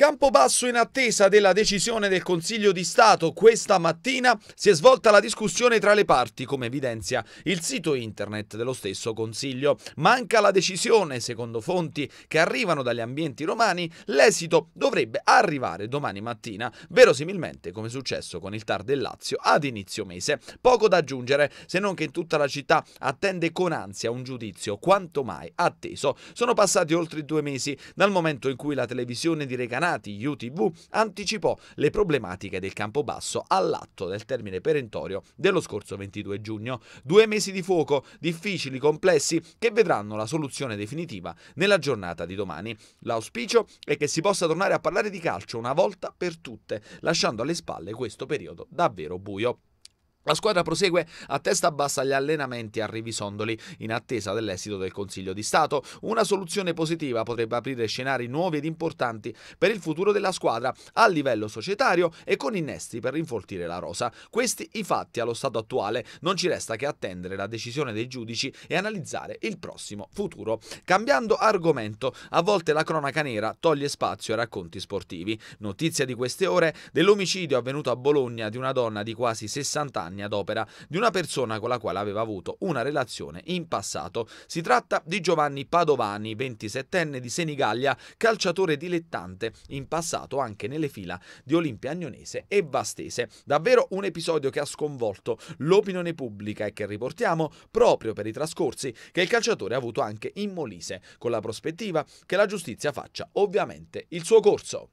Campobasso in attesa della decisione del Consiglio di Stato, questa mattina si è svolta la discussione tra le parti, come evidenzia il sito internet dello stesso Consiglio. Manca la decisione, secondo fonti che arrivano dagli ambienti romani, l'esito dovrebbe arrivare domani mattina, verosimilmente come è successo con il TAR del Lazio ad inizio mese. Poco da aggiungere, se non che in tutta la città attende con ansia un giudizio quanto mai atteso. Sono passati oltre due mesi dal momento in cui la televisione di Recanati aggiornati UTV anticipò le problematiche del campo basso all'atto del termine perentorio dello scorso 22 giugno. Due mesi di fuoco, difficili, complessi, che vedranno la soluzione definitiva nella giornata di domani. L'auspicio è che si possa tornare a parlare di calcio una volta per tutte, lasciando alle spalle questo periodo davvero buio. La squadra prosegue a testa bassa gli allenamenti a Rivisondoli in attesa dell'esito del Consiglio di Stato. Una soluzione positiva potrebbe aprire scenari nuovi ed importanti per il futuro della squadra a livello societario e con innesti per rinfoltire la rosa. Questi i fatti allo stato attuale. Non ci resta che attendere la decisione dei giudici e analizzare il prossimo futuro. Cambiando argomento, a volte la cronaca nera toglie spazio ai racconti sportivi. Notizia di queste ore dell'omicidio avvenuto a Bologna di una donna di quasi 60 anni anni ad opera di una persona con la quale aveva avuto una relazione in passato. Si tratta di Giovanni Padovani, 27enne di Senigallia, calciatore dilettante, in passato anche nelle fila di Olimpia Agnonese e Vastese. Davvero un episodio che ha sconvolto l'opinione pubblica e che riportiamo proprio per i trascorsi che il calciatore ha avuto anche in Molise, con la prospettiva che la giustizia faccia ovviamente il suo corso.